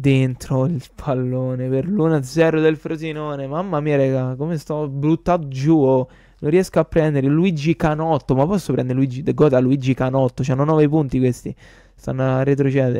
dentro il pallone per l'1-0 del Frosinone. Mamma mia, raga, come sto bruttato giù. Oh. Non riesco a prendere Luigi Canotto. Ma posso prendere Luigi De Goda Luigi Canotto? Cioè, hanno 9 punti questi. Stanno a retrocedere.